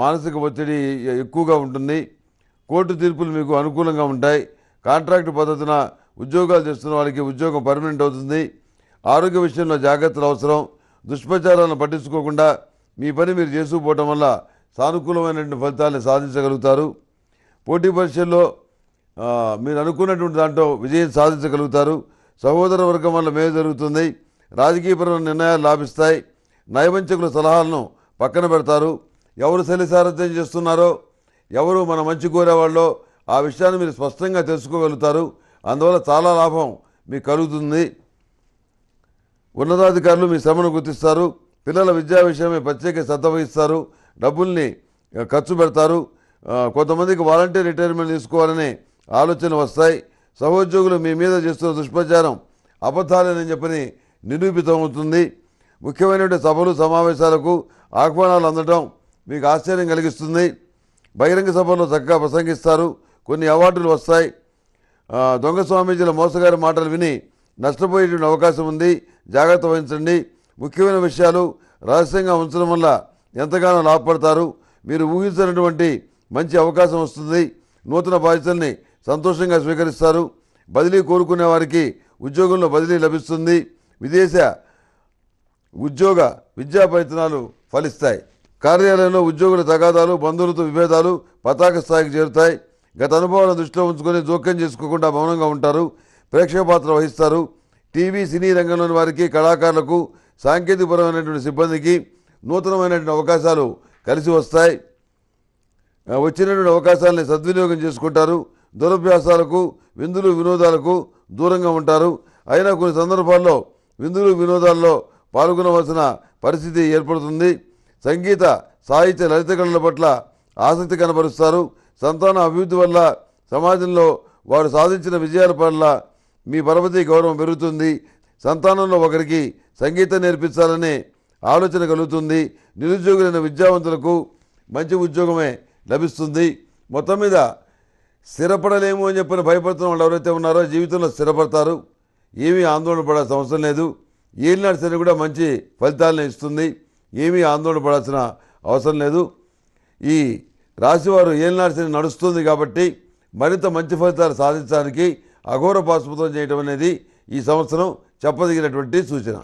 మానసిక ఒత్తిడి ఎక్కువగా ఉంటుంది కోర్టు తీర్పులు మీకు అనుకూలంగా ఉంటాయి కాంట్రాక్ట్ పద్ధతిన ఉద్యోగాలు చేస్తున్న వాళ్ళకి ఉద్యోగం పర్మనెంట్ అవుతుంది ఆరోగ్య విషయంలో జాగ్రత్తలు అవసరం దుష్ప్రచారాలను పట్టించుకోకుండా మీ పని మీరు చేసుకుపోవటం వల్ల సానుకూలమైనటువంటి ఫలితాలను సాధించగలుగుతారు పోటీ పరీక్షల్లో మీరు అనుకున్నటువంటి దాంట్లో విజయం సాధించగలుగుతారు సహోదర వర్గం వల్ల మేలు జరుగుతుంది రాజకీయపరమైన నిర్ణయాలు లాభిస్తాయి నయవంచకుల సలహాలను పక్కన పెడతారు ఎవరు శల్య సారథ్యం చేస్తున్నారో ఎవరు మన మంచి కోరేవాళ్ళో ఆ విషయాన్ని మీరు స్పష్టంగా తెలుసుకోగలుగుతారు అందువల్ల చాలా లాభం మీకు కలుగుతుంది ఉన్నతాధికారులు మీ శ్రమను గుర్తిస్తారు పిల్లల విద్యా విషయమే ప్రత్యేక శ్రద్ధ వహిస్తారు డబ్బుల్ని ఖర్చు పెడతారు కొంతమందికి వాలంటీర్ రిటైర్మెంట్ తీసుకోవాలనే ఆలోచన వస్తాయి సహోద్యోగులు మీ మీద చేస్తున్న దుష్ప్రచారం అబద్ధాలేనని చెప్పని నిరూపితమవుతుంది ముఖ్యమైనటువంటి సభలు సమావేశాలకు ఆహ్వానాలు అందడం మీకు ఆశ్చర్యం కలిగిస్తుంది బహిరంగ సభలో చక్కగా ప్రసంగిస్తారు కొన్ని అవార్డులు వస్తాయి దొంగ స్వామీజీల మోసగారి మాటలు విని నష్టపోయేటువంటి అవకాశం ఉంది జాగ్రత్త వహించండి ముఖ్యమైన విషయాలు రహస్యంగా ఉంచడం వల్ల ఎంతగానో లాభపడతారు మీరు ఊహించినటువంటి మంచి అవకాశం వస్తుంది నూతన బాధ్యతల్ని సంతోషంగా స్వీకరిస్తారు బదిలీ కోరుకునే వారికి ఉద్యోగంలో బదిలీ లభిస్తుంది విదేశ ఉద్యోగ విద్యా ప్రయత్నాలు ఫలిస్తాయి కార్యాలయంలో ఉద్యోగుల తగాదాలు బంధువులతో విభేదాలు పతాక స్థాయికి చేరుతాయి గత అనుభవాలను దృష్టిలో ఉంచుకొని జోక్యం చేసుకోకుండా మౌనంగా ఉంటారు ప్రేక్షక పాత్ర వహిస్తారు టీవీ సినీ రంగంలోని వారికి కళాకారులకు సాంకేతికపరమైనటువంటి సిబ్బందికి నూతనమైనటువంటి అవకాశాలు కలిసి వస్తాయి వచ్చినటువంటి అవకాశాలని సద్వినియోగం చేసుకుంటారు దురభ్యాసాలకు విందులు వినోదాలకు దూరంగా ఉంటారు అయినా కొన్ని సందర్భాల్లో విందులు వినోదాల్లో పాల్గొనవలసిన పరిస్థితి ఏర్పడుతుంది సంగీత సాహిత్య లలిత కళల పట్ల ఆసక్తి కనబరుస్తారు సంతాన అభివృద్ధి వల్ల సమాజంలో వారు సాధించిన విజయాల పట్ల మీ పరపతి గౌరవం పెరుగుతుంది సంతానంలో ఒకరికి సంగీతం నేర్పించాలనే ఆలోచన కలుగుతుంది నిరుద్యోగులైన విద్యావంతులకు మంచి ఉద్యోగమే లభిస్తుంది మొత్తం మీద స్థిరపడలేము అని చెప్పిన భయపడుతున్న వాళ్ళు ఎవరైతే ఉన్నారో జీవితంలో స్థిరపడతారు ఏమీ ఆందోళన పడాల్సిన అవసరం లేదు ఏలినాడు సరే కూడా మంచి ఫలితాలను ఇస్తుంది ఏమీ ఆందోళన పడాల్సిన అవసరం లేదు ఈ రాశివారు ఏలినాడు నడుస్తుంది కాబట్టి మరింత మంచి ఫలితాలు సాధించడానికి అఘోర పాశుపతం చేయడం అనేది ఈ సంవత్సరం చెప్పదగినటువంటి సూచన